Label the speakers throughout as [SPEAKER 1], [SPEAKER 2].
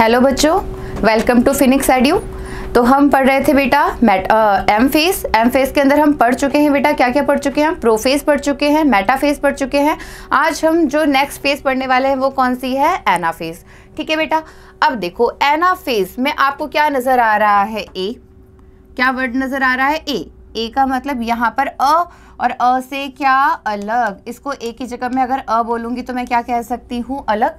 [SPEAKER 1] hello बच्चों welcome to Phoenix edu तो हम पढ़ रहे थे बेटा मेट एम फेस एम फेस के अंदर हम पढ़ चुके हैं बेटा क्या क्या पढ़ चुके हैं प्रोफेस पढ़ चुके हैं मेटा फेस पढ़ चुके हैं आज हम जो नेक्स्ट फेस पढ़ने वाले हैं वो कौन सी है एना फेस ठीक है बेटा अब देखो एना फेस में आपको क्या नज़र आ रहा है ए क्या वर्ड नज़र आ रहा है ए ए का मतलब यहाँ पर अ और अ से क्या अलग इसको ए की जगह में अगर अ बोलूंगी तो मैं क्या कह सकती हूँ अलग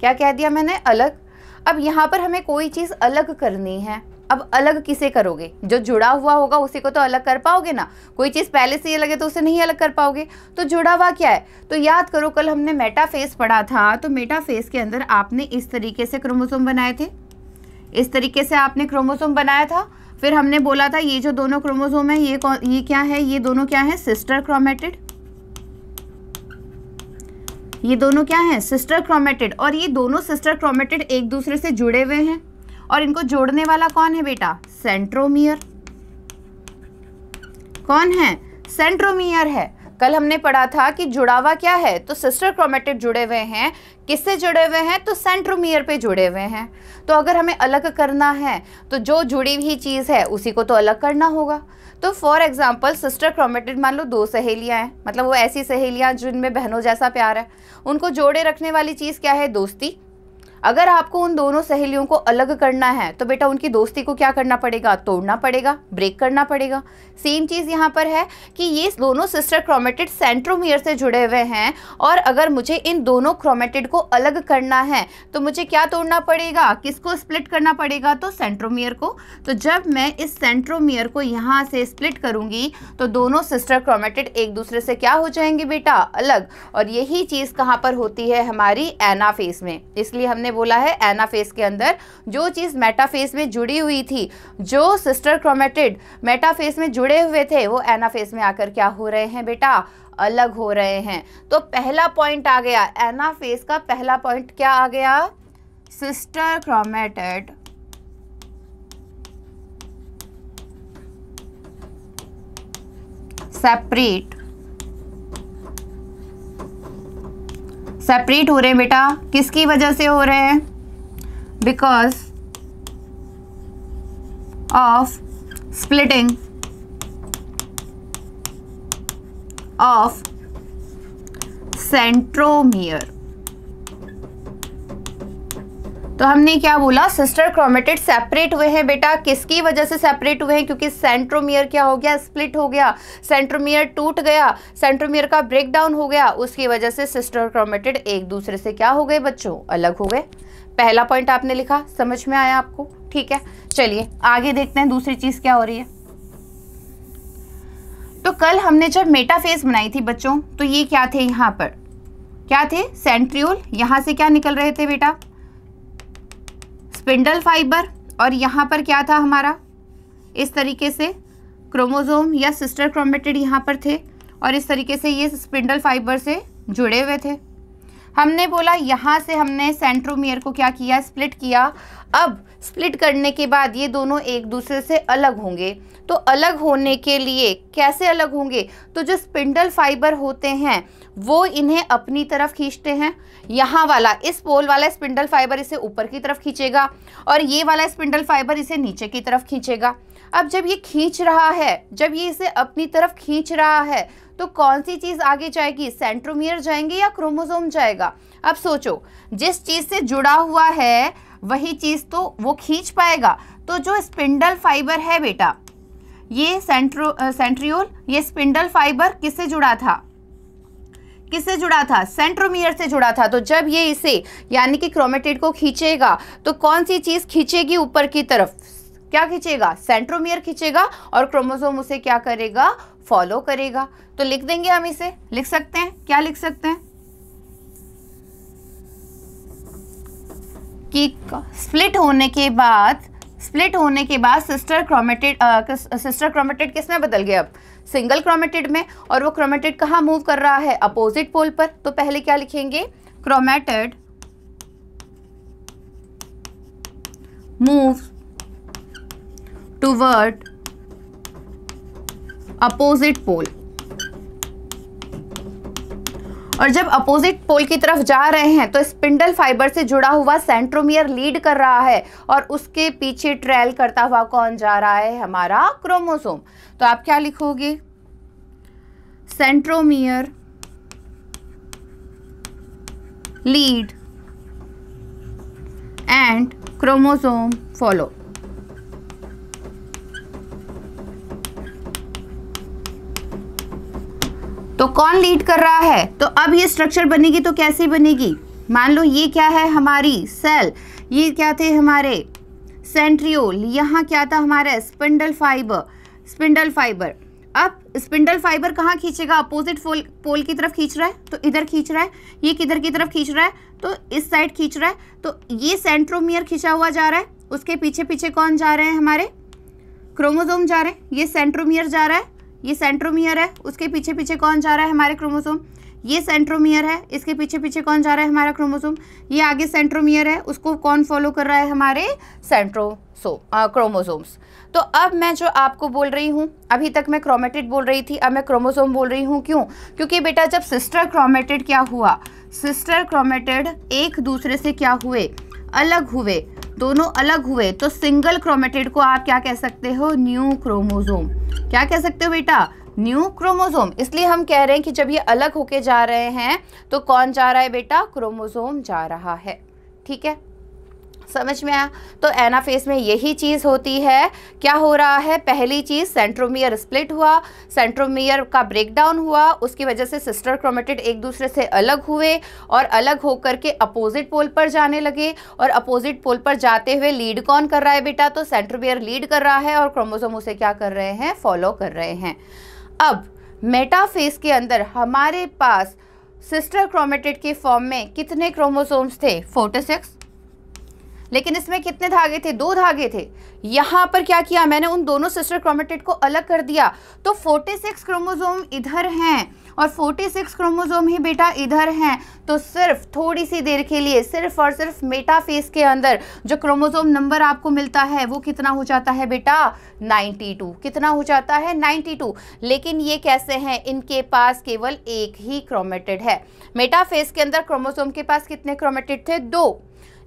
[SPEAKER 1] क्या कह दिया मैंने अलग अब यहाँ पर हमें कोई चीज़ अलग करनी है अब अलग किसे करोगे जो जुड़ा हुआ होगा उसी को तो अलग कर पाओगे ना कोई चीज़ पहले से ही अलग है तो उसे नहीं अलग कर पाओगे तो जुड़ा हुआ क्या है तो याद करो कल हमने मेटाफेस पढ़ा था तो मेटाफेस के अंदर आपने इस तरीके से क्रोमोसोम बनाए थे इस तरीके से आपने क्रोमोसोम बनाया था फिर हमने बोला था ये जो दोनों क्रोमोसोम है ये कौन ये क्या है ये दोनों क्या है सिस्टर क्रोमेटेड ये दोनों क्या हैं सिस्टर क्रोमेटेड और ये दोनों सिस्टर क्रोमेटेड एक दूसरे से जुड़े हुए हैं और इनको जोड़ने वाला कौन है बेटा सेंट्रोमियर कौन है सेंट्रोमियर है कल हमने पढ़ा था कि जुड़ावा क्या है तो सिस्टर क्रोमेटेड जुड़े हुए हैं किससे जुड़े हुए हैं तो सेंट्रोमियर पे जुड़े हुए हैं तो अगर हमें अलग करना है तो जो जुड़ी हुई चीज़ है उसी को तो अलग करना होगा तो फॉर एग्जाम्पल सिस्टर क्रोमेटेड मान लो दो सहेलियाँ हैं मतलब वो ऐसी सहेलियाँ जिनमें बहनों जैसा प्यार है उनको जोड़े रखने वाली चीज़ क्या है दोस्ती अगर आपको उन दोनों सहेलियों को अलग करना है तो बेटा उनकी दोस्ती को क्या करना पड़ेगा तोड़ना पड़ेगा ब्रेक करना पड़ेगा सेम चीज़ यहाँ पर है कि ये दोनों सिस्टर क्रोमेटिड सेंट्रोमियर से जुड़े हुए हैं और अगर मुझे इन दोनों क्रोमेटिड को अलग करना है तो मुझे क्या तोड़ना पड़ेगा किसको स्प्लिट करना पड़ेगा तो सेंट्रोमियर को तो जब मैं इस सेंट्रोमियर को यहाँ से स्प्लिट करूँगी तो दोनों सिस्टर क्रोमेटिड एक दूसरे से क्या हो जाएंगे बेटा अलग और यही चीज़ कहाँ पर होती है हमारी एनाफेस में इसलिए हमने बोला है एनाफेस के अंदर जो चीज़ मेटाफेस में जुड़ी हुई थी जो सिस्टर क्रोमेटिड मेटाफेस में जुड़े हुए थे वो एनाफेस में आकर क्या हो रहे हैं बेटा अलग हो रहे हैं तो पहला पॉइंट आ गया एनाफेस का पहला पॉइंट क्या आ गया सिस्टर क्रोमेटेड सेपरेट सेपरेट हो रहे हैं बेटा किसकी वजह से हो रहे हैं because of splitting of centromere तो हमने क्या बोला सिस्टर क्रोमेटेड सेपरेट हुए हैं बेटा किसकी वजह से सेपरेट हुए हैं क्योंकि सेंट्रोमियर क्या हो गया स्प्लिट हो गया सेंट्रोमियर टूट गया सेंट्रोमियर का ब्रेक डाउन हो गया उसकी वजह से सिस्टर क्रोमेटेड एक दूसरे से क्या हो गए बच्चों अलग हो गए पहला पॉइंट आपने लिखा समझ में आया आपको ठीक है चलिए आगे देखते हैं दूसरी चीज़ क्या हो रही है तो कल हमने जब मेटाफेस बनाई थी बच्चों तो ये क्या थे यहाँ पर क्या थे सेंट्रियोल यहाँ से क्या निकल रहे थे बेटा स्पिंडल फाइबर और यहाँ पर क्या था हमारा इस तरीके से क्रोमोजोम या सिस्टर क्रोमेटेड यहाँ पर थे और इस तरीके से ये स्पिंडल फाइबर से जुड़े हुए थे हमने बोला यहाँ से हमने सेंट्रोमियर को क्या किया स्प्लिट किया अब स्प्लिट करने के बाद ये दोनों एक दूसरे से अलग होंगे तो अलग होने के लिए कैसे अलग होंगे तो जो स्पिंडल फाइबर होते हैं वो इन्हें अपनी तरफ खींचते हैं यहाँ वाला इस पोल वाला स्पिंडल फाइबर इसे ऊपर की तरफ खींचेगा और ये वाला स्पिंडल फाइबर इसे नीचे की तरफ खींचेगा अब जब ये खींच रहा है जब ये इसे अपनी तरफ खींच रहा है तो कौन सी चीज़ आगे जाएगी सेंट्रोमियर जाएंगे या क्रोमोजोम जाएगा अब सोचो जिस चीज़ से जुड़ा हुआ है वही चीज़ तो वो खींच पाएगा तो जो स्पिंडल फाइबर है बेटा ये सेंट्रो सेंट्रियोल ये स्पिंडल फाइबर किससे जुड़ा था किससे जुड़ा था सेंट्रोमियर से जुड़ा था तो जब ये इसे यानी कि क्रोमेटेड को खींचेगा तो कौन सी चीज़ खींचेगी ऊपर की तरफ क्या खींचेगा सेंट्रोमियर खींचेगा और क्रोमोसोम उसे क्या करेगा फॉलो करेगा तो लिख देंगे हम इसे लिख सकते हैं क्या लिख सकते हैं कि स्प्लिट होने के बाद स्प्लिट होने के बाद सिस्टर क्रोमेटेड सिस्टर क्रोमेटेड किस में बदल गया अब सिंगल क्रोमेटेड में और वो क्रोमेटेड कहाँ मूव कर रहा है अपोजिट पोल पर तो पहले क्या लिखेंगे chromatid move toward opposite pole और जब अपोजिट पोल की तरफ जा रहे हैं तो स्पिंडल फाइबर से जुड़ा हुआ सेंट्रोमियर लीड कर रहा है और उसके पीछे ट्रेल करता हुआ कौन जा रहा है हमारा क्रोमोसोम तो आप क्या लिखोगे centromere lead and chromosome follow तो कौन लीड कर रहा है तो अब ये स्ट्रक्चर बनेगी तो कैसे बनेगी मान लो ये क्या है हमारी सेल ये क्या थे हमारे सेंट्रियोल यहाँ क्या था हमारा स्पिंडल फाइबर स्पिंडल फाइबर अब स्पिंडल फाइबर कहाँ खींचेगा अपोजिट पोल पोल की तरफ खींच रहा है तो इधर खींच रहा है ये किधर की तरफ खींच रहा है तो इस साइड खींच रहा है तो ये सेंट्रोमियर खींचा हुआ जा रहा है उसके पीछे पीछे कौन जा रहे हैं हमारे क्रोमोजोम जा रहे हैं ये सेंट्रोमियर जा रहा है ये सेंट्रोमियर है उसके पीछे पीछे कौन जा रहा है हमारे क्रोमोसोम ये सेंट्रोमियर है इसके पीछे पीछे कौन जा रहा है हमारा क्रोमोसोम ये आगे सेंट्रोमियर है उसको कौन फॉलो कर रहा है हमारे सेंट्रोसो क्रोमोसोम्स तो अब मैं जो आपको बोल रही हूँ अभी तक मैं क्रोमेटेड बोल रही थी अब मैं क्रोमोसोम बोल रही हूँ क्यों क्योंकि बेटा जब सिस्टर क्रोमेटेड क्या हुआ सिस्टर क्रोमेटेड एक दूसरे से क्या हुए अलग हुए दोनों अलग हुए तो सिंगल क्रोमेटेड को आप क्या कह सकते हो न्यू क्रोमोजोम क्या कह सकते हो बेटा न्यू क्रोमोसोम इसलिए हम कह रहे हैं कि जब ये अलग होके जा रहे हैं तो कौन जा रहा है बेटा क्रोमोसोम जा रहा है ठीक है समझ में आया तो एनाफेस में यही चीज़ होती है क्या हो रहा है पहली चीज़ सेंट्रोमियर स्प्लिट हुआ सेंट्रोमियर का ब्रेकडाउन हुआ उसकी वजह से सिस्टर क्रोमेटिड एक दूसरे से अलग हुए और अलग होकर के अपोजिट पोल पर जाने लगे और अपोजिट पोल पर जाते हुए लीड कौन कर रहा है बेटा तो सेंट्रोमियर लीड कर रहा है और क्रोमोजोम उसे क्या कर रहे हैं फॉलो कर रहे हैं अब मेटाफेस के अंदर हमारे पास सिस्टर क्रोमेटिड के फॉर्म में कितने क्रोमोसोम्स थे फोर्टी सिक्स लेकिन इसमें कितने धागे थे दो धागे थे यहाँ पर क्या किया मैंने उन दोनों सिस्टर क्रोमेटेड को अलग कर दिया तो 46 सिक्स क्रोमोजोम इधर हैं और 46 सिक्स क्रोमोजोम ही बेटा इधर हैं तो सिर्फ थोड़ी सी देर के लिए सिर्फ और सिर्फ मेटाफेस के अंदर जो क्रोमोजोम नंबर आपको मिलता है वो कितना हो जाता है बेटा 92 कितना हो जाता है 92 लेकिन ये कैसे हैं इनके पास केवल एक ही क्रोमेटेड है मेटाफेस के अंदर क्रोमोसोम के पास कितने क्रोमेटेड थे दो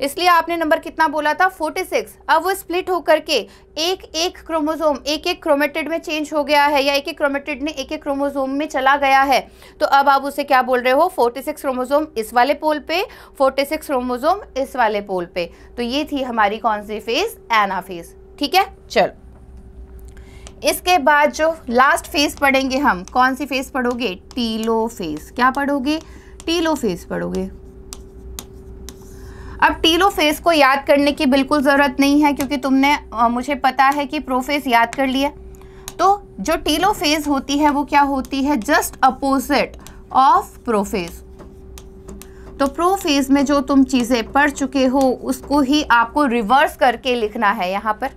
[SPEAKER 1] इसलिए आपने नंबर कितना बोला था 46 अब वो स्प्लिट होकर के एक एक क्रोमोजोम एक एक क्रोमेटेड में चेंज हो गया है या एक एक क्रोमेटेड ने एक एक क्रोमोजोम में चला गया है तो अब आप उसे क्या बोल रहे हो 46 क्रोमोजोम इस वाले पोल पे 46 क्रोमोजोम इस वाले पोल पे तो ये थी हमारी कौन सी फेज एना फेज ठीक है चल इसके बाद जो लास्ट फेज पढ़ेंगे हम कौन सी फेज पढ़ोगे टीलो फेज क्या पढ़ोगे टीलो फेज पढ़ोगे अब टीलो फेस को याद करने की बिल्कुल ज़रूरत नहीं है क्योंकि तुमने आ, मुझे पता है कि प्रोफेस याद कर लिया तो जो टीलो फेस होती है वो क्या होती है जस्ट अपोजिट ऑफ प्रोफेस तो प्रोफेज में जो तुम चीज़ें पढ़ चुके हो उसको ही आपको रिवर्स करके लिखना है यहाँ पर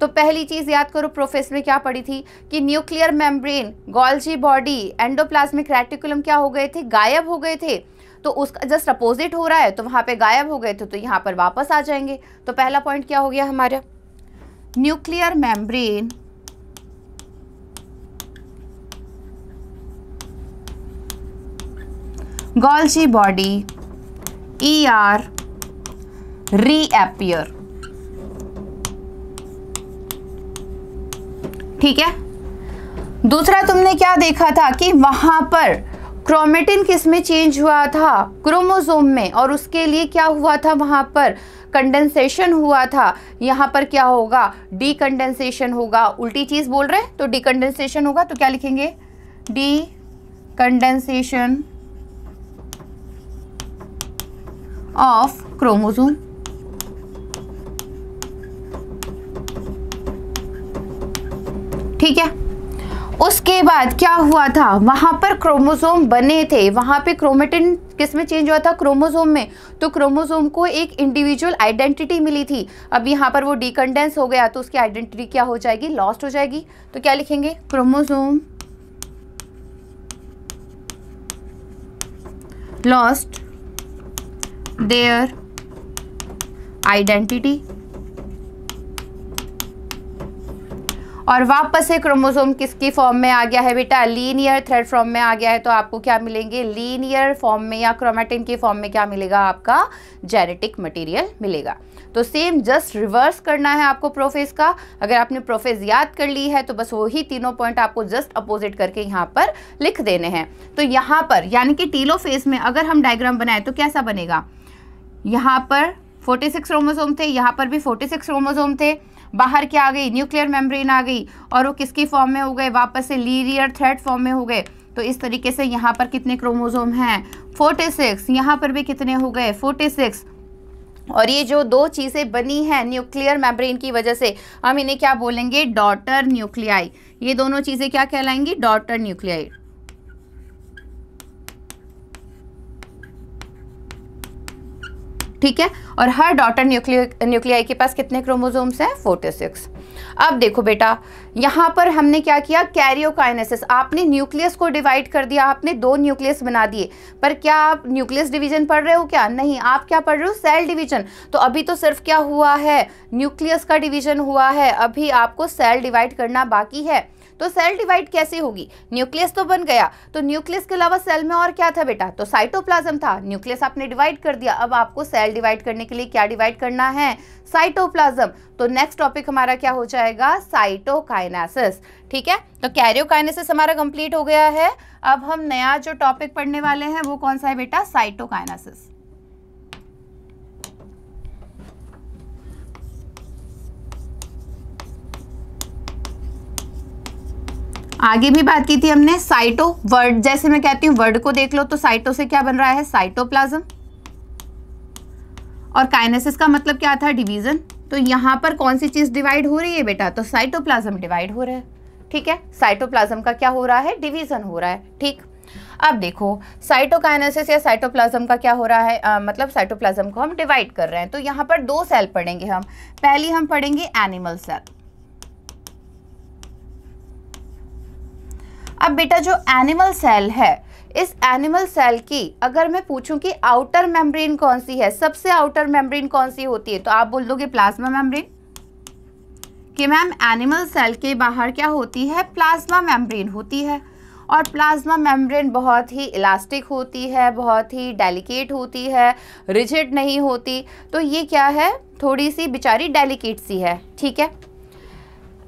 [SPEAKER 1] तो पहली चीज़ याद करो प्रोफेस में क्या पड़ी थी कि nuclear membrane Golgi body endoplasmic reticulum क्या हो गए थे गायब हो गए थे तो उसका जस्ट अपोजिट हो रहा है तो वहाँ पे गायब हो गए थे तो यहाँ पर वापस आ जाएंगे तो पहला पॉइंट क्या हो गया हमारा nuclear membrane body E R reappear ठीक है दूसरा तुमने क्या देखा था कि वहां पर क्रोमेटिन किस में चेंज हुआ था क्रोमोजोम में और उसके लिए क्या हुआ था वहाँ पर कंडेंसेशन हुआ था यहाँ पर क्या होगा डी कंडेंसेशन होगा उल्टी चीज़ बोल रहे हैं तो डी कंडेंसेशन होगा तो क्या लिखेंगे डी कंडेंसेशन ऑफ क्रोमोजोम ठीक है उसके बाद क्या हुआ था वहाँ पर क्रोमोसोम बने थे वहाँ पे क्रोमेटिन किस में चेंज हुआ था क्रोमोसोम में तो क्रोमोसोम को एक इंडिविजुअल आइडेंटिटी मिली थी अब यहाँ पर वो डिकंडेंस हो गया तो उसकी आइडेंटिटी क्या हो जाएगी लॉस्ट हो जाएगी तो क्या लिखेंगे क्रोमोसोम लॉस्ट देयर आइडेंटिटी और वापस से क्रोमोसोम किसकी फॉर्म में आ गया है बेटा लीनियर थ्रेड फॉर्म में आ गया है तो आपको क्या मिलेंगे लीनियर फॉर्म में या क्रोमेटिन की फॉर्म में क्या मिलेगा आपका जेनेटिक मटेरियल मिलेगा तो सेम जस्ट रिवर्स करना है आपको प्रोफेस का अगर आपने प्रोफेस याद कर ली है तो बस वही तीनों पॉइंट आपको जस्ट अपोजिट करके यहाँ पर लिख देने हैं तो यहाँ पर यानी कि टीलो फेस में अगर हम डायग्राम बनाए तो कैसा बनेगा यहाँ पर 46 सिक्स थे यहाँ पर भी 46 सिक्स थे बाहर क्या आ गई न्यूक्लियर मेम्ब्रेन आ गई और वो किसकी फॉर्म में हो गए वापस से लीरियर थ्रेड फॉर्म में हो गए तो इस तरीके से यहाँ पर कितने क्रोमोजोम हैं फोर्टी सिक्स यहाँ पर भी कितने हो गए फोर्टी सिक्स और ये जो दो चीज़ें बनी हैं न्यूक्लियर मेम्ब्रेन की वजह से हम इन्हें क्या बोलेंगे डॉटर न्यूक्लियाई ये दोनों चीज़ें क्या कहलाएंगी डॉटर न्यूक्लियाई ठीक है और हर डॉटर न्यूक्लियाई के पास कितने क्रोमोजोम्स हैं फोर्टी सिक्स अब देखो बेटा यहाँ पर हमने क्या किया कैरियोकाइनेसिस आपने न्यूक्लियस को डिवाइड कर दिया आपने दो न्यूक्लियस बना दिए पर क्या आप न्यूक्लियस डिवीजन पढ़ रहे हो क्या नहीं आप क्या पढ़ रहे हो सेल डिवीजन तो अभी तो सिर्फ क्या हुआ है न्यूक्लियस का डिवीजन हुआ है अभी आपको सेल डिवाइड करना बाकी है तो सेल डिवाइड कैसे होगी न्यूक्लियस तो बन गया तो न्यूक्लियस के अलावा सेल में और क्या था बेटा तो साइटोप्लाज्म था न्यूक्लियस आपने डिवाइड कर दिया अब आपको सेल डिवाइड करने के लिए क्या डिवाइड करना है साइटोप्लाज्म तो नेक्स्ट टॉपिक हमारा क्या हो जाएगा साइटोकाइनेसिस ठीक है तो कैरियोकाइनेसिस हमारा कंप्लीट हो गया है अब हम नया जो टॉपिक पढ़ने वाले हैं वो कौन सा है बेटा साइटोकाइनेसिस आगे भी बात की थी हमने साइटो वर्ड जैसे मैं कहती हूँ वर्ड को देख लो तो साइटो से क्या बन रहा है साइटोप्लाज्म और काइनेसिस का मतलब क्या था डिवीजन तो यहाँ पर कौन सी चीज़ डिवाइड हो रही है बेटा तो साइटोप्लाज्म डिवाइड हो रहा है ठीक है साइटोप्लाज्म का क्या हो रहा है डिवीजन हो रहा है ठीक अब देखो साइटोकाइनेसिस या साइटोप्लाज्म का क्या हो रहा है आ, मतलब साइटोप्लाज्म को हम डिवाइड कर रहे हैं तो यहाँ पर दो सेल पढ़ेंगे हम पहली हम पढ़ेंगे एनिमल सेल अब बेटा जो एनिमल सेल है इस एनिमल सेल की अगर मैं पूछूं कि आउटर मेम्ब्रेन कौन सी है सबसे आउटर मेम्ब्रेन कौन सी होती है तो आप बोल दोगे प्लाज्मा मेम्ब्रेन कि मैम एनिमल सेल के बाहर क्या होती है प्लाज्मा मेम्ब्रेन होती है और प्लाज्मा मेम्ब्रेन बहुत ही इलास्टिक होती है बहुत ही डेलिकेट होती है रिजिड नहीं होती तो ये क्या है थोड़ी सी बेचारी डेलिकेट सी है ठीक है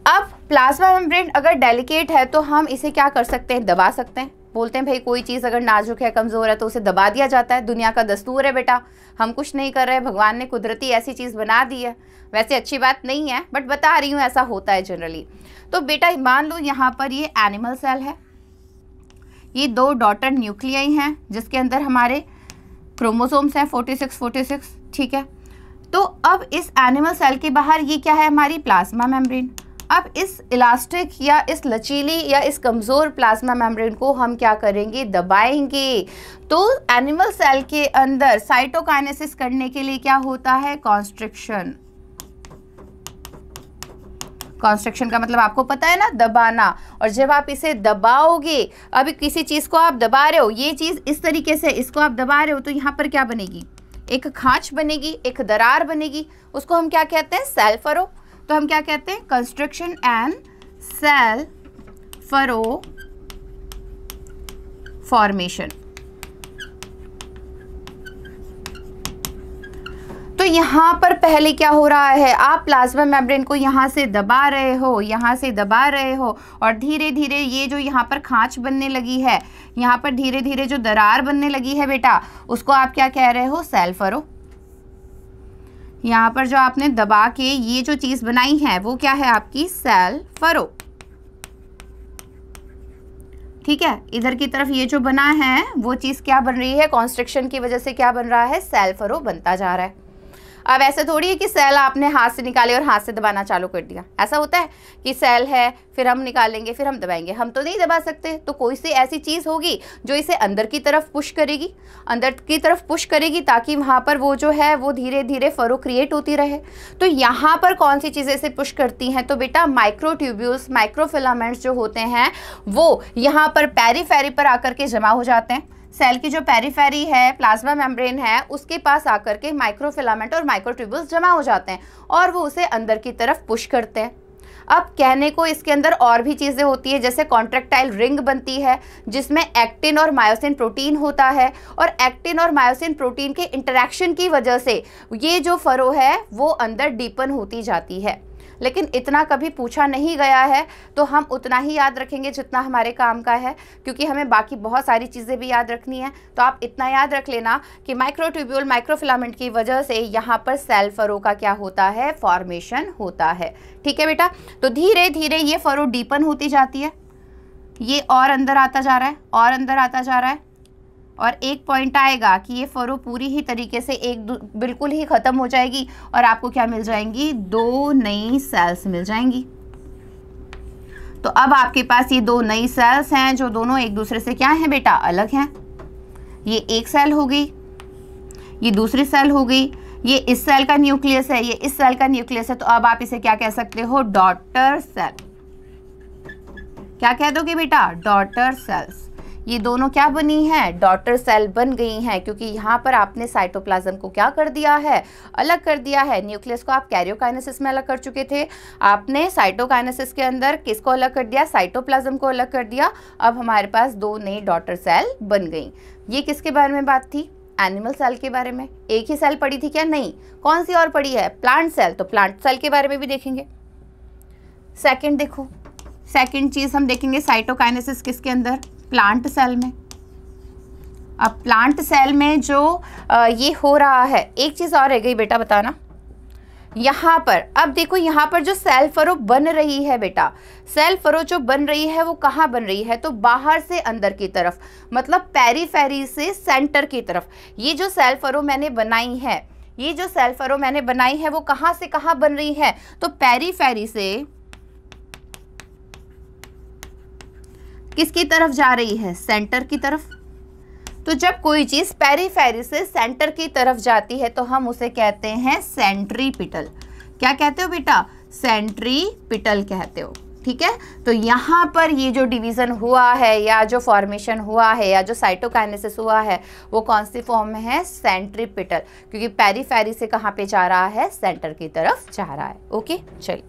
[SPEAKER 1] अब प्लाज्मा मेम्ब्रेन अगर डेलिकेट है तो हम इसे क्या कर सकते हैं दबा सकते हैं बोलते हैं भाई कोई चीज़ अगर नाजुक है कमज़ोर है तो उसे दबा दिया जाता है दुनिया का दस्तूर है बेटा हम कुछ नहीं कर रहे भगवान ने कुदरती ऐसी चीज़ बना दी है वैसे अच्छी बात नहीं है बट बता रही हूँ ऐसा होता है जनरली तो बेटा मान लो यहाँ पर ये एनिमल सेल है ये दो डॉटर न्यूक्लियाई हैं जिसके अंदर हमारे क्रोमोसोम्स हैं फोर्टी सिक्स फोर्टी सिक्स ठीक है तो अब इस एनिमल सेल के बाहर ये क्या है हमारी प्लाज्मा मेम्ब्रेन अब इस इलास्टिक या इस लचीली या इस कमज़ोर प्लाज्मा मेम्ब्रेन को हम क्या करेंगे दबाएंगे तो एनिमल सेल के अंदर साइटोकाइनेसिस करने के लिए क्या होता है कॉन्स्ट्रिक्शन कॉन्स्ट्रक्शन का मतलब आपको पता है ना दबाना और जब आप इसे दबाओगे अभी किसी चीज़ को आप दबा रहे हो ये चीज़ इस तरीके से इसको आप दबा रहे हो तो यहाँ पर क्या बनेगी एक खांच बनेगी एक दरार बनेगी उसको हम क्या कहते हैं सेल्फरो तो हम क्या कहते हैं construction and cell furrow formation तो यहां पर पहले क्या हो रहा है आप प्लाज्मा मेम्ब्रेन को यहां से दबा रहे हो यहां से दबा रहे हो और धीरे धीरे ये जो यहां पर खांच बनने लगी है यहाँ पर धीरे धीरे जो दरार बनने लगी है बेटा उसको आप क्या कह रहे हो सेल्फरो यहाँ पर जो आपने दबा के ये जो चीज़ बनाई है वो क्या है आपकी सेल फरो ठीक है इधर की तरफ ये जो बना है वो चीज़ क्या बन रही है कॉन्स्ट्रक्शन की वजह से क्या बन रहा है सेल फरो बनता जा रहा है अब ऐसे थोड़ी है कि सेल आपने हाथ से निकाले और हाथ से दबाना चालू कर दिया ऐसा होता है कि सेल है फिर हम निकालेंगे फिर हम दबाएंगे हम तो नहीं दबा सकते तो कोई सी ऐसी चीज़ होगी जो इसे अंदर की तरफ पुश करेगी अंदर की तरफ पुश करेगी ताकि वहाँ पर वो जो है वो धीरे धीरे फरो क्रिएट होती रहे तो यहाँ पर कौन सी चीज़ें इसे पुश करती हैं तो बेटा माइक्रोट्यूब्यूल्स माइक्रोफिलामेंट्स जो होते हैं वो यहाँ पर पैरी फैरी पर आकर के जमा हो जाते हैं सेल की जो पेरीफेरी है प्लाज्मा मेम्ब्रेन है उसके पास आकर के माइक्रोफिलामेंट और माइक्रोट्यूबल्स जमा हो जाते हैं और वो उसे अंदर की तरफ पुश करते हैं अब कहने को इसके अंदर और भी चीज़ें होती है जैसे कॉन्ट्रेक्टाइल रिंग बनती है जिसमें एक्टिन और मायोसिन प्रोटीन होता है और एक्टिन और मायोसिन प्रोटीन के इंटरेक्शन की वजह से ये जो फ़रो है वो अंदर डीपन होती जाती है लेकिन इतना कभी पूछा नहीं गया है तो हम उतना ही याद रखेंगे जितना हमारे काम का है क्योंकि हमें बाकी बहुत सारी चीज़ें भी याद रखनी है तो आप इतना याद रख लेना कि माइक्रोट्यूब्यूल माइक्रोफिलामेंट की वजह से यहाँ पर सेल फरो का क्या होता है फॉर्मेशन होता है ठीक है बेटा तो धीरे धीरे ये फरो डीपन होती जाती है ये और अंदर आता जा रहा है और अंदर आता जा रहा है और एक पॉइंट आएगा कि ये फरो पूरी ही तरीके से एक बिल्कुल ही ख़त्म हो जाएगी और आपको क्या मिल जाएंगी दो नई सेल्स मिल जाएंगी तो अब आपके पास ये दो नई सेल्स हैं जो दोनों एक दूसरे से क्या हैं बेटा अलग हैं ये एक सेल हो गई ये दूसरी सेल हो गई ये इस सेल का न्यूक्लियस है ये इस सेल का न्यूक्लियस है तो अब आप इसे क्या कह सकते हो डॉटर सेल क्या कह दोगे बेटा डॉटर सेल्स ये दोनों क्या बनी हैं डॉटर सेल बन गई हैं क्योंकि यहाँ पर आपने साइटोप्लाज्म को क्या कर दिया है अलग कर दिया है न्यूक्लियस को आप कैरियोकाइनेसिस में अलग कर चुके थे आपने साइटोकाइनेसिस के अंदर किसको अलग कर दिया साइटोप्लाज्म को अलग कर दिया अब हमारे पास दो नई डॉटर सेल बन गई ये किसके बारे में बात थी एनिमल सेल के बारे में एक ही सेल पड़ी थी क्या नहीं कौन सी और पड़ी है प्लांट सेल तो प्लांट सेल के बारे में भी देखेंगे सेकेंड देखो सेकेंड चीज़ हम देखेंगे साइटोकाइनेसिस किसके अंदर प्लांट सेल में अब प्लांट सेल में जो ये हो रहा है एक चीज़ और रह गई बेटा बताना यहाँ पर अब देखो यहाँ पर जो सेल फरो बन रही है बेटा सेल फरो जो बन रही है वो कहाँ बन रही है तो बाहर से अंदर की तरफ मतलब पेरीफेरी से सेंटर की तरफ ये जो सेल फरो मैंने बनाई है ये जो सेल फरो मैंने बनाई है वो कहाँ से कहाँ बन रही है तो पेरीफेरी से किसकी तरफ जा रही है सेंटर की तरफ तो जब कोई चीज़ पेरीफेरी से सेंटर की तरफ जाती है तो हम उसे कहते हैं सेंट्रीपिटल क्या कहते हो बेटा सेंट्रीपिटल कहते हो ठीक है तो यहाँ पर ये जो डिवीज़न हुआ है या जो फॉर्मेशन हुआ है या जो साइटोकाइनेसिस हुआ है वो कौन सी फॉर्म में है सेंट्रीपिटल क्योंकि पेरीफेरी से कहाँ पे जा रहा है सेंटर की तरफ जा रहा है ओके चलिए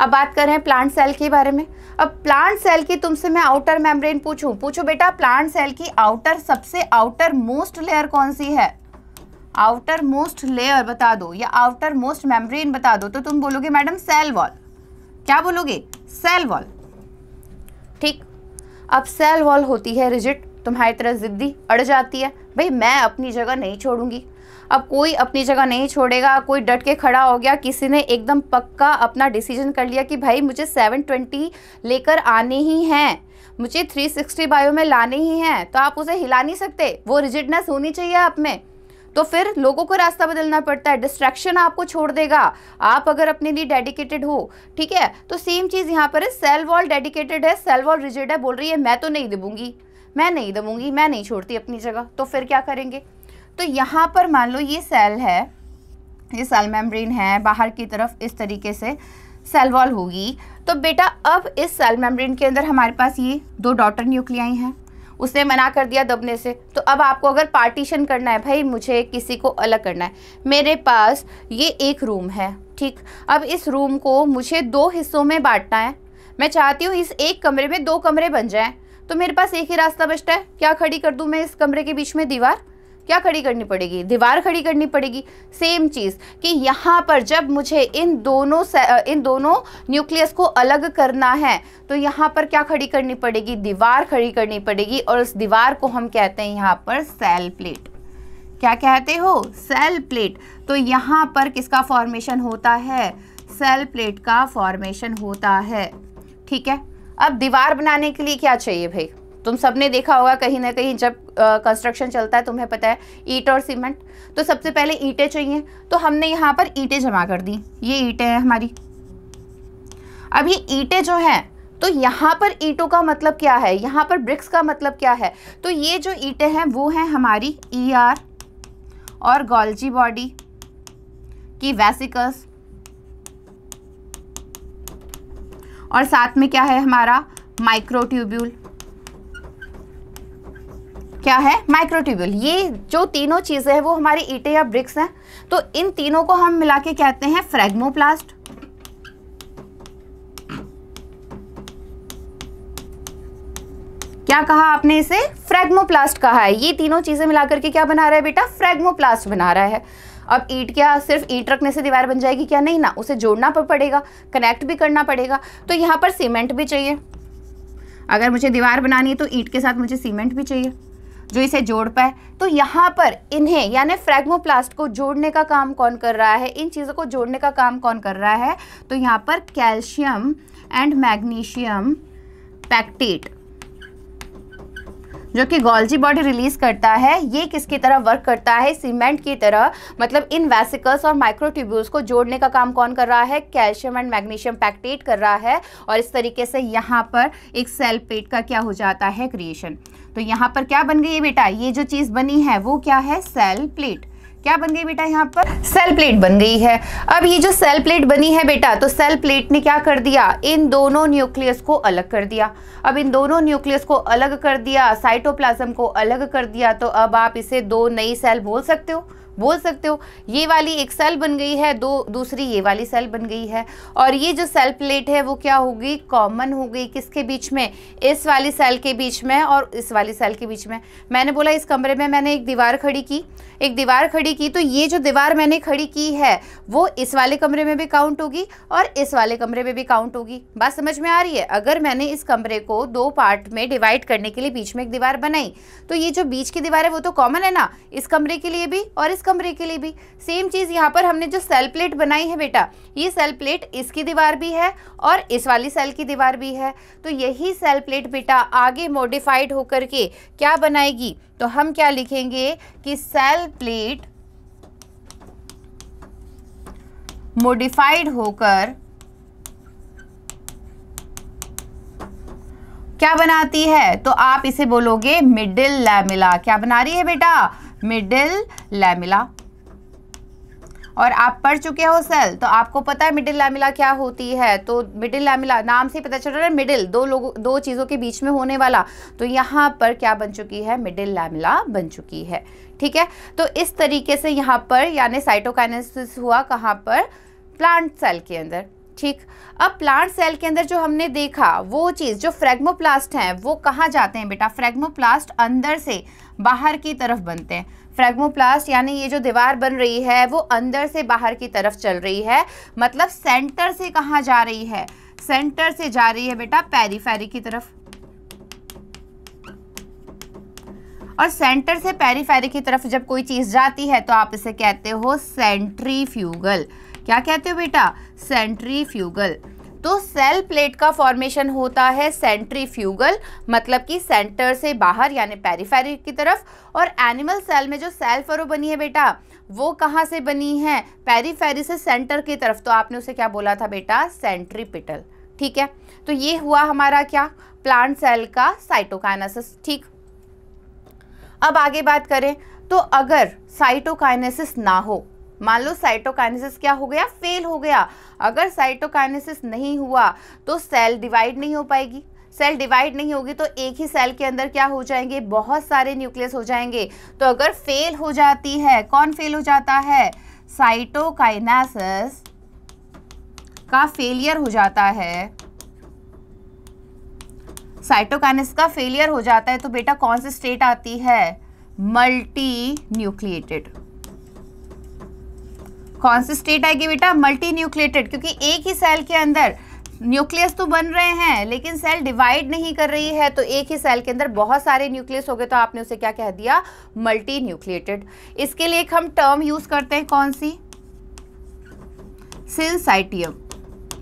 [SPEAKER 1] अब बात कर रहे हैं प्लांट सेल के बारे में अब प्लांट सेल की तुमसे मैं आउटर मेम्ब्रेन पूछूं पूछो बेटा प्लांट सेल की आउटर सबसे आउटर मोस्ट लेयर कौन सी है आउटर मोस्ट लेयर बता दो या आउटर मोस्ट मेम्ब्रेन बता दो तो तुम बोलोगे मैडम सेल वॉल क्या बोलोगे सेल वॉल ठीक अब सेल वॉल होती है रिजिट तुम्हारी तरह ज़िद्दी अड़ जाती है भाई मैं अपनी जगह नहीं छोड़ूंगी अब कोई अपनी जगह नहीं छोड़ेगा कोई डट के खड़ा हो गया किसी ने एकदम पक्का अपना डिसीजन कर लिया कि भाई मुझे 720 लेकर आने ही हैं मुझे 360 बायो में लाने ही हैं तो आप उसे हिला नहीं सकते वो रिजिडनेस होनी चाहिए आप में तो फिर लोगों को रास्ता बदलना पड़ता है डिस्ट्रैक्शन आपको छोड़ देगा आप अगर अपने लिए डेडिकेटेड हो ठीक है तो सेम चीज़ यहाँ पर है सेल वॉल डेडिकेटेड है सेल वॉल रिजिड है बोल रही है मैं तो नहीं दबूंगी मैं नहीं दबूंगी मैं नहीं छोड़ती अपनी जगह तो फिर क्या करेंगे तो यहाँ पर मान लो ये सेल है ये सेल मेम्ब्रेन है बाहर की तरफ इस तरीके से सेल वॉल होगी तो बेटा अब इस सेल मेम्ब्रेन के अंदर हमारे पास ये दो डॉटर न्यूक्लियाई हैं उसने मना कर दिया दबने से तो अब आपको अगर पार्टीशन करना है भाई मुझे किसी को अलग करना है मेरे पास ये एक रूम है ठीक अब इस रूम को मुझे दो हिस्सों में बांटना है मैं चाहती हूँ इस एक कमरे में दो कमरे बन जाएँ तो मेरे पास एक ही रास्ता बचता है क्या खड़ी कर दूँ मैं इस कमरे के बीच में दीवार क्या खड़ी करनी पड़ेगी दीवार खड़ी करनी पड़ेगी सेम चीज़ कि यहाँ पर जब मुझे इन दोनों इन दोनों न्यूक्लियस को अलग करना है तो यहाँ पर क्या खड़ी करनी पड़ेगी दीवार खड़ी करनी पड़ेगी और उस दीवार को हम कहते हैं यहाँ पर सेल प्लेट क्या कहते हो सेल प्लेट तो यहाँ पर किसका फॉर्मेशन होता है सेल प्लेट का फॉर्मेशन होता है ठीक है अब दीवार बनाने के लिए क्या चाहिए भाई तुम सब ने देखा होगा कहीं ना कहीं जब कंस्ट्रक्शन चलता है तुम्हें पता है ईट और सीमेंट तो सबसे पहले ईंटें चाहिए तो हमने यहाँ पर ईंटें जमा कर दी ये ईंटें हैं हमारी अब ये ईंटें जो हैं तो यहाँ पर ईंटों का मतलब क्या है यहाँ पर ब्रिक्स का मतलब क्या है तो ये जो ईंटें हैं वो हैं हमारी ई e ER और गोल्जी बॉडी की वैसिकस और साथ में क्या है हमारा माइक्रोट्यूब्यूल क्या है माइक्रोट्यूबल ये जो तीनों चीज़ें हैं वो हमारे ईटे या ब्रिक्स हैं तो इन तीनों को हम मिला के कहते हैं फ्रेगमोप्लास्ट क्या कहा आपने इसे फ्रेगमोप्लास्ट कहा है ये तीनों चीज़ें मिलाकर के क्या बना रहा है बेटा फ्रेगमोप्लास्ट बना रहा है अब ईट क्या सिर्फ ईट रखने से दीवार बन जाएगी क्या नहीं ना उसे जोड़ना पड़ेगा कनेक्ट भी करना पड़ेगा तो यहाँ पर सीमेंट भी चाहिए अगर मुझे दीवार बनानी है तो ईट के साथ मुझे सीमेंट भी चाहिए जो इसे जोड़ पाए तो यहाँ पर इन्हें यानी फ्रैग्मोप्लास्ट को जोड़ने का काम कौन कर रहा है इन चीज़ों को जोड़ने का काम कौन कर रहा है तो यहाँ पर कैल्शियम एंड मैग्नीशियम पैक्टेट जो कि गोल्जी बॉडी रिलीज करता है ये किसकी तरह वर्क करता है सीमेंट की तरह मतलब इन वेसिकल्स और माइक्रोट्यूब्यूल्स को जोड़ने का काम कौन कर रहा है कैल्शियम एंड मैग्नीशियम पैक्टेट कर रहा है और इस तरीके से यहाँ पर एक सेल पेट का क्या हो जाता है क्रिएशन तो यहाँ पर क्या बन गई है बेटा ये जो चीज़ बनी है वो क्या है सेल प्लेट क्या बन गई बेटा यहाँ पर सेल प्लेट बन गई है अब ये जो सेल प्लेट बनी है बेटा तो सेल प्लेट ने क्या कर दिया इन दोनों न्यूक्लियस को अलग कर दिया अब इन दोनों न्यूक्लियस को अलग कर दिया साइटोप्लाज्म को अलग कर दिया तो अब आप इसे दो नई सेल बोल सकते हो बोल सकते हो ये वाली एक सेल बन गई है दो दूसरी ये वाली सेल बन गई है और ये जो सेल प्लेट है वो क्या होगी कॉमन हो गई किसके बीच में इस वाली सेल के बीच में और इस वाली सेल के बीच में मैंने बोला इस कमरे में मैंने एक दीवार खड़ी की एक दीवार खड़ी की तो ये जो दीवार मैंने खड़ी की है वो इस वाले कमरे में भी काउंट होगी और इस वाले कमरे में भी काउंट होगी बात समझ में आ रही है अगर मैंने इस कमरे को दो पार्ट में डिवाइड करने के लिए बीच में एक दीवार बनाई तो ये जो बीच की दीवार है वो तो कॉमन है ना इस कमरे के लिए भी और इस कमरे के लिए भी सेम चीज़ यहाँ पर हमने जो सेल प्लेट बनाई है बेटा ये सेल प्लेट इसकी दीवार भी है और इस वाली सेल की दीवार भी है तो यही सेल प्लेट बेटा आगे मॉडिफाइड होकर के क्या बनाएगी तो हम क्या लिखेंगे कि सेल प्लेट मोडिफाइड होकर क्या बनाती है तो आप इसे बोलोगे मिडिल लैमिला क्या बना रही है बेटा मिडिल लैमिला और आप पढ़ चुके हो सेल तो आपको पता है मिडिल लैमिला क्या होती है तो मिडिल लैमिला नाम से पता चल रहा है मिडिल दो लोगों दो चीज़ों के बीच में होने वाला तो यहाँ पर क्या बन चुकी है मिडिल लैमिला बन चुकी है ठीक है तो इस तरीके से यहाँ पर यानी साइटोकाइनेसिस हुआ कहाँ पर प्लांट सेल के अंदर ठीक अब प्लांट सेल के अंदर जो हमने देखा वो चीज़ जो फ्रेगमोप्लास्ट हैं वो कहाँ जाते हैं बेटा फ्रेग्मोप्लास्ट अंदर से बाहर की तरफ बनते हैं फ्रेग्मोप्लास्ट यानी ये जो दीवार बन रही है वो अंदर से बाहर की तरफ चल रही है मतलब सेंटर से कहाँ जा रही है सेंटर से जा रही है बेटा पेरीफेरी की तरफ और सेंटर से पेरीफेरी की तरफ जब कोई चीज़ जाती है तो आप इसे कहते हो सेंट्रीफ्यूगल क्या कहते हो बेटा सेंट्रीफ्यूगल तो सेल प्लेट का फॉर्मेशन होता है सेंट्रीफ्यूगल मतलब कि सेंटर से बाहर यानी पेरीफेरी की तरफ और एनिमल सेल में जो सेल फरो बनी है बेटा वो कहाँ से बनी है पेरीफेरी से सेंटर की तरफ तो आपने उसे क्या बोला था बेटा सेंट्रीपिटल ठीक है तो ये हुआ हमारा क्या प्लांट सेल का साइटोकाइनासिस ठीक अब आगे बात करें तो अगर साइटोकाइनेसिस ना हो मान लो साइटोकाइनेसिस क्या हो गया फेल हो गया अगर साइटोकाइनेसिस नहीं हुआ तो सेल डिवाइड नहीं हो पाएगी सेल डिवाइड नहीं होगी तो एक ही सेल के अंदर क्या हो जाएंगे बहुत सारे न्यूक्लियस हो जाएंगे तो अगर फेल हो जाती है कौन फेल हो जाता है साइटोकाइनासिस का फेलियर हो जाता है साइटोकाइनेसिस का फेलियर हो जाता है तो बेटा कौन सी स्टेट आती है मल्टी न्यूक्लिएटेड कौन से स्टेट आएगी बेटा मल्टी न्यूक्लिएटेड क्योंकि एक ही सेल के अंदर न्यूक्लियस तो बन रहे हैं लेकिन सेल डिवाइड नहीं कर रही है तो एक ही सेल के अंदर बहुत सारे न्यूक्लियस हो गए तो आपने उसे क्या कह दिया मल्टी न्यूक्लिएटेड इसके लिए एक हम टर्म यूज करते हैं कौन सी सिंसाइटियम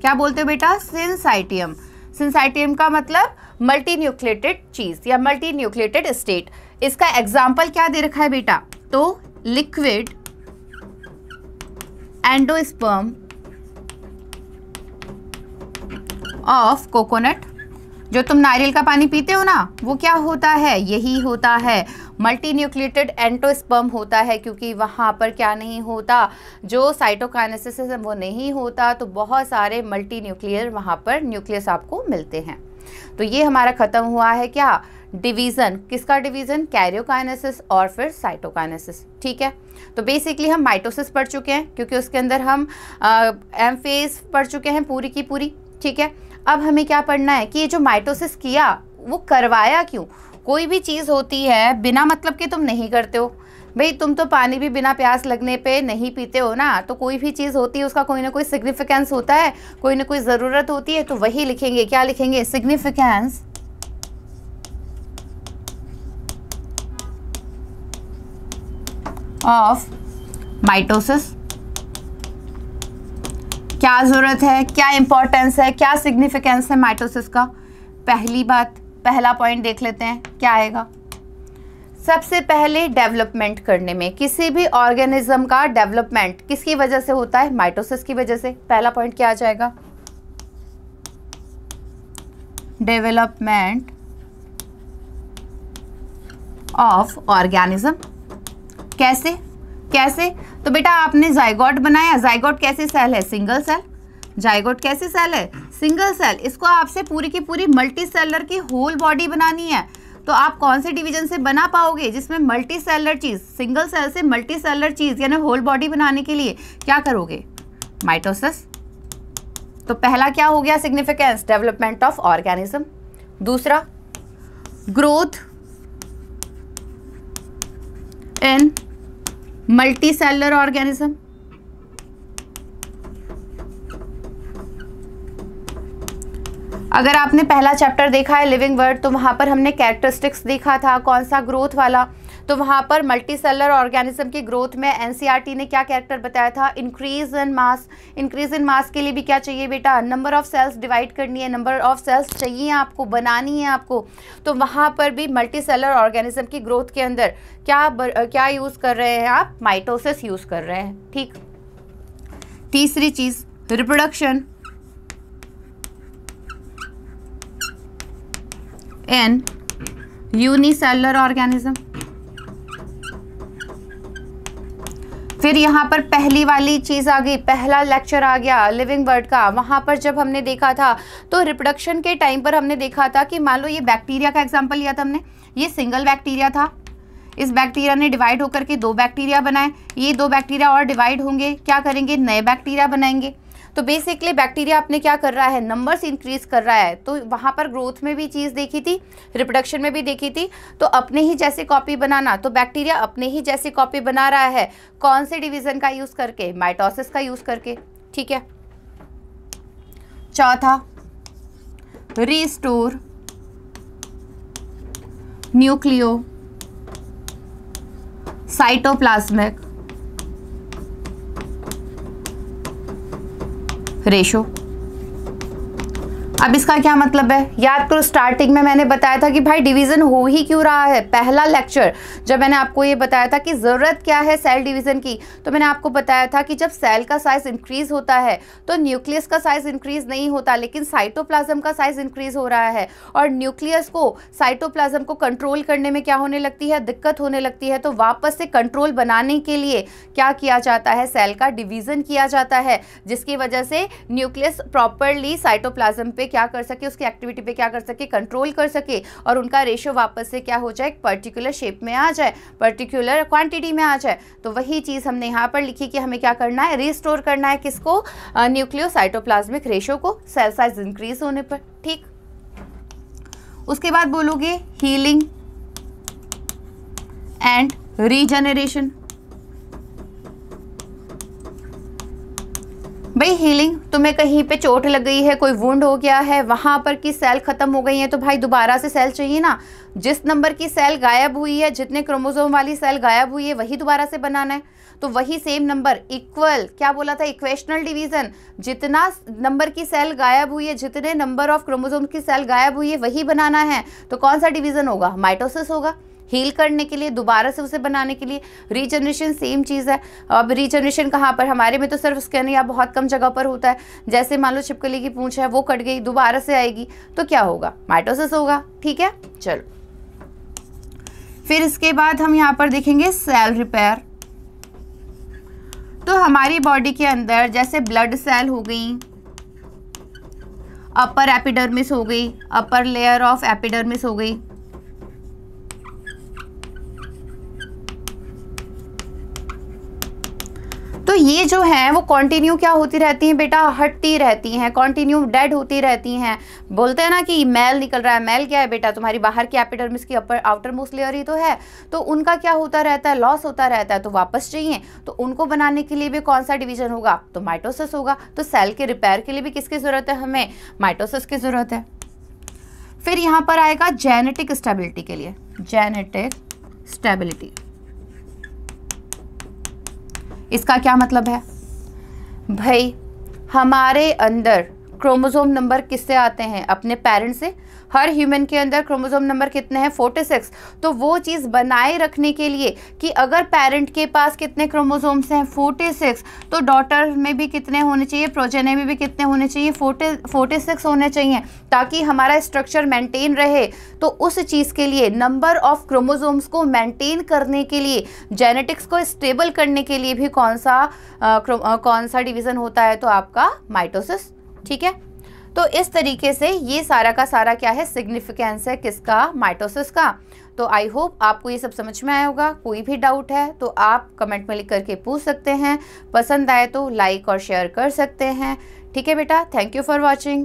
[SPEAKER 1] क्या बोलते हो बेटा सिंसाइटियम सिंसाइटियम का मतलब मल्टी न्यूक्लिएटेड चीज या मल्टी न्यूक्लिएटेड स्टेट इसका एग्जाम्पल क्या दे रखा है बेटा तो लिक्विड एंडोस्पर्म ऑफ कोकोनट जो तुम नारियल का पानी पीते हो ना वो क्या होता है यही होता है मल्टी न्यूक्लिएटेड एंटोस्पर्म होता है क्योंकि वहाँ पर क्या नहीं होता जो साइटोकाइनेसिस है वो नहीं होता तो बहुत सारे मल्टी न्यूक्लियर वहाँ पर न्यूक्लियस आपको मिलते हैं तो ये हमारा ख़त्म हुआ है क्या डिवीज़न किसका डिवीज़न कैरियोकाइनेसिस और फिर साइटोकाइनेसिस ठीक है तो बेसिकली हम माइटोसिस पढ़ चुके हैं क्योंकि उसके अंदर हम एम फेज पढ़ चुके हैं पूरी की पूरी ठीक है अब हमें क्या पढ़ना है कि ये जो माइटोसिस किया वो करवाया क्यों कोई भी चीज़ होती है बिना मतलब के तुम नहीं करते हो भाई तुम तो पानी भी बिना प्यास लगने पे नहीं पीते हो ना तो कोई भी चीज़ होती है उसका कोई ना कोई सिग्निफिकेंस होता है कोई ना कोई ज़रूरत होती है तो वही लिखेंगे क्या लिखेंगे सिग्निफिकेंस ऑफ माइटोसिस क्या ज़रूरत है क्या इंपॉर्टेंस है क्या सिग्निफिकेंस है माइटोसिस का पहली बात पहला पॉइंट देख लेते हैं क्या आएगा सबसे पहले डेवलपमेंट करने में किसी भी ऑर्गेनिज्म का डेवलपमेंट किसकी वजह से होता है माइटोसिस की वजह से पहला पॉइंट क्या आ जाएगा डेवलपमेंट ऑफ ऑर्गेनिज्म कैसे कैसे तो बेटा आपने जायगॉट बनाया जायगॉट कैसे सेल है सिंगल सेल जायगोट कैसी सेल है सिंगल सेल इसको आपसे पूरी की पूरी मल्टी सेलर की होल बॉडी बनानी है तो आप कौन से डिवीजन से बना पाओगे जिसमें मल्टी सेलर चीज़ सिंगल सेल से मल्टी सेलर चीज़ यानी होल बॉडी बनाने के लिए क्या करोगे माइटोसिस तो पहला क्या हो गया सिग्निफिकेंस डेवलपमेंट ऑफ ऑर्गेनिज्म दूसरा growth in multicellular organism अगर आपने पहला चैप्टर देखा है लिविंग वर्ड तो वहां पर हमने कैरेक्टरिस्टिक्स देखा था कौन सा ग्रोथ वाला तो वहां पर मल्टी सेलर ऑर्गेनिज्म की ग्रोथ में एनसीईआरटी e ने क्या कैरेक्टर बताया था increase in mass increase in मास के लिए भी क्या चाहिए बेटा नंबर ऑफ सेल्स डिवाइड करनी है नंबर ऑफ सेल्स चाहिए आपको बनानी है आपको तो वहां पर भी मल्टी सेलर ऑर्गेनिज्म की ग्रोथ के अंदर क्या बर, क्या यूज़ कर रहे हैं आप माइटोसिस यूज़ कर रहे हैं ठीक तीसरी चीज़ रिप्रोडक्शन एन यूनिसेलर ऑर्गेनिज्म फिर यहाँ पर पहली वाली चीज़ आ गई पहला लेक्चर आ गया लिविंग वर्ड का वहाँ पर जब हमने देखा था तो रिप्रोडक्शन के टाइम पर हमने देखा था कि मान लो ये बैक्टीरिया का एग्जाम्पल लिया था हमने ये सिंगल बैक्टीरिया था इस बैक्टीरिया ने डिवाइड होकर के दो बैक्टीरिया बनाए ये दो बैक्टीरिया और डिवाइड होंगे क्या करेंगे नए बैक्टीरिया बनाएंगे तो बेसिकली बैक्टीरिया अपने क्या कर रहा है नंबर्स इंक्रीज कर रहा है तो वहाँ पर ग्रोथ में भी चीज़ देखी थी रिप्रोडक्शन में भी देखी थी तो अपने ही जैसे कॉपी बनाना तो बैक्टीरिया अपने ही जैसे कॉपी बना रहा है कौन से डिविजन का यूज़ करके माइटोसिस का यूज़ करके ठीक है चौथा रीस्टोर न्यूक्लियो साइटोप्लाज्मिक रेशो अब इसका क्या मतलब है याद करो स्टार्टिंग में मैंने बताया था कि भाई डिवीज़न हो ही क्यों रहा है पहला लेक्चर जब मैंने आपको ये बताया था कि ज़रूरत क्या है सेल डिवीज़न की तो मैंने आपको बताया था कि जब सेल का साइज़ इंक्रीज़ होता है तो न्यूक्लियस का साइज़ इंक्रीज़ नहीं होता लेकिन साइटोप्लाज्म का साइज़ इंक्रीज़ हो रहा है और न्यूक्लियस को साइटोप्लाज्म को कंट्रोल करने में क्या होने लगती है दिक्कत होने लगती है तो वापस से कंट्रोल बनाने के लिए क्या किया जाता है सेल का डिवीज़न किया जाता है जिसकी वजह से न्यूक्लियस प्रॉपरली साइटोप्लाज्म पे क्या कर सके उसकी एक्टिविटी पे क्या कर सके कंट्रोल कर सके और उनका रेशियो वापस से क्या हो जाए एक पर्टिकुलर शेप में आ जाए पर्टिकुलर क्वांटिटी में आ जाए तो वही चीज़ हमने यहाँ पर लिखी कि हमें क्या करना है रिस्टोर करना है किसको न्यूक्लियोसाइटोप्लाज्मिक रेशो को सेल साइज इंक्रीज होने पर ठीक उसके बाद बोलोगे हीलिंग एंड रीजनरेशन भाई हीलिंग तुम्हें कहीं पे चोट लग गई है कोई वुंड हो गया है वहाँ पर की सेल ख़त्म हो गई है तो भाई दोबारा से सेल चाहिए ना जिस नंबर की सेल गायब हुई है जितने क्रोमोजोम वाली सेल गायब हुई है वही दोबारा से बनाना है तो वही सेम नंबर इक्वल क्या बोला था इक्वेशनल डिवीज़न जितना नंबर की सेल गायब हुई है जितने नंबर ऑफ क्रोमोजोम की सेल गायब हुई है वही बनाना है तो कौन सा डिवीज़न होगा माइटोसिस होगा हील करने के लिए दोबारा से उसे बनाने के लिए रीजनरेशन सेम चीज़ है अब रीजनरेशन कहाँ पर हमारे में तो सिर्फ स्कैन या बहुत कम जगह पर होता है जैसे मान लो छिपकली की पूँछ है वो कट गई दोबारा से आएगी तो क्या होगा माइटोसिस होगा ठीक है चलो फिर इसके बाद हम यहाँ पर देखेंगे सेल रिपेयर तो हमारी बॉडी के अंदर जैसे ब्लड सेल हो गई अपर एपिडर्मिस हो गई अपर लेयर ऑफ एपिडर्मिस हो गई तो ये जो है वो कॉन्टिन्यू क्या होती रहती हैं बेटा हटती रहती हैं कॉन्टिन्यू डेड होती रहती हैं बोलते हैं ना कि मैल निकल रहा है मैल क्या है बेटा तुम्हारी बाहर की एपिडर्मिस की अपर आउटर मोस्ट लेयर ही तो है तो उनका क्या होता रहता है लॉस होता रहता है तो वापस चाहिए तो उनको बनाने के लिए भी कौन सा डिवीजन होगा तो माइटोसिस होगा तो सेल के रिपेयर के लिए भी किसकी ज़रूरत है हमें माइटोसिस की ज़रूरत है फिर यहाँ पर आएगा जेनेटिक स्टेबिलिटी के लिए जेनेटिक स्टेबिलिटी इसका क्या मतलब है भाई हमारे अंदर क्रोमोज़ोम नंबर किससे आते हैं अपने पेरेंट्स से हर ह्यूमन के अंदर क्रोमोजोम नंबर कितने हैं फोर्टी सिक्स तो वो चीज़ बनाए रखने के लिए कि अगर पेरेंट के पास कितने क्रोमोजोम्स हैं फोर्टी सिक्स तो डॉटर में भी कितने होने चाहिए प्रोजेने में भी कितने होने चाहिए फोर्टी फोर्टी सिक्स होने चाहिए ताकि हमारा स्ट्रक्चर मेंटेन रहे तो उस चीज़ के लिए नंबर ऑफ क्रोमोजोम्स को मेंटेन करने के लिए जेनेटिक्स को स्टेबल करने के लिए भी कौन सा आ, कौन सा डिवीज़न होता है तो आपका माइटोसिस ठीक है तो इस तरीके से ये सारा का सारा क्या है सिग्निफिकेंस है किसका माइटोसिस का तो आई होप आपको ये सब समझ में आया होगा कोई भी डाउट है तो आप कमेंट में लिख करके पूछ सकते हैं पसंद आए तो लाइक और शेयर कर सकते हैं ठीक है बेटा थैंक यू फॉर वॉचिंग